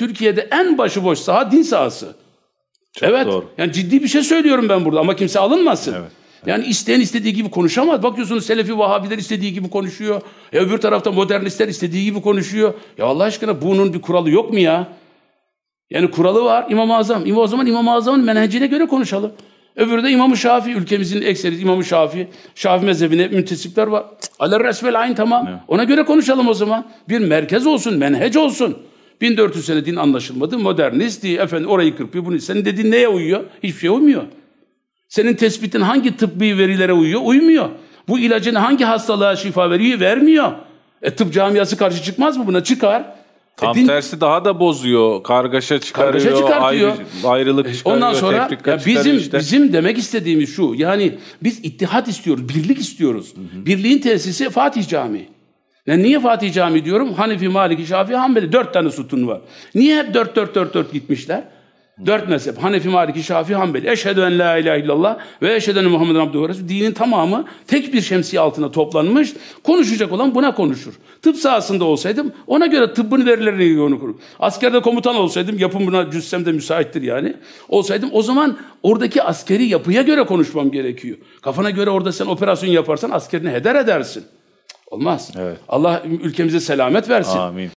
Türkiye'de en başıboş saha din sahası. Çok evet. Doğru. Yani ciddi bir şey söylüyorum ben burada ama kimse alınmasın. Evet. Yani isteyen istediği gibi konuşamaz. Bakıyorsunuz Selefi Vahabiler istediği gibi konuşuyor. Ya e, öbür tarafta modernistler istediği gibi konuşuyor. Ya Allah aşkına bunun bir kuralı yok mu ya? Yani kuralı var İmam-ı Azam. İmam, o zaman İmam-ı Azam'ın menhecine göre konuşalım. Öbürü de İmam-ı Şafii. Ülkemizin ekseri İmam-ı Şafii. Şafii mezhebine müntesipler var. Aler resvel ayn tamam. Ona göre konuşalım o zaman. Bir merkez olsun, menhec olsun. 1400 sene din anlaşılmadı. Modernist diye efendim orayı kırpıyor bunu. Senin dediğin neye uyuyor? Hiçbir şey uymuyor. Senin tespitin hangi tıbbi verilere uyuyor? Uymuyor. Bu ilacın hangi hastalığa şifa veriyor? Vermiyor. E tıp camiası karşı çıkmaz mı buna? Çıkar. E, Tam e, din... tersi daha da bozuyor. Kargaşa çıkarıyor. Kargaşa çıkartıyor. Ayrı, ayrılık e, çıkarıyor. Ondan sonra ya bizim işte. bizim demek istediğimiz şu. Yani biz ittihat istiyoruz, birlik istiyoruz. Hı hı. Birliğin tesisi Fatih Camii. Ben niye Fatih Camii diyorum? Hanefi, Maliki, Şafii, Hanbeli. Dört tane sütun var. Niye hep dört dört dört dört gitmişler? Dört mezhep. Hanefi, Maliki, Şafii, Hanbeli. Eşhedü en la ilahe illallah ve eşhedü en Muhammeden abduhu resul. Dinin tamamı tek bir şemsiye altına toplanmış. Konuşacak olan buna konuşur. Tıp sahasında olsaydım ona göre tıbbın verilerini onu kurur. Askerde komutan olsaydım yapım buna de müsaittir yani. Olsaydım o zaman oradaki askeri yapıya göre konuşmam gerekiyor. Kafana göre orada sen operasyon yaparsan askerini heder edersin. Olmaz. Evet. Allah ülkemize selamet versin. Amin.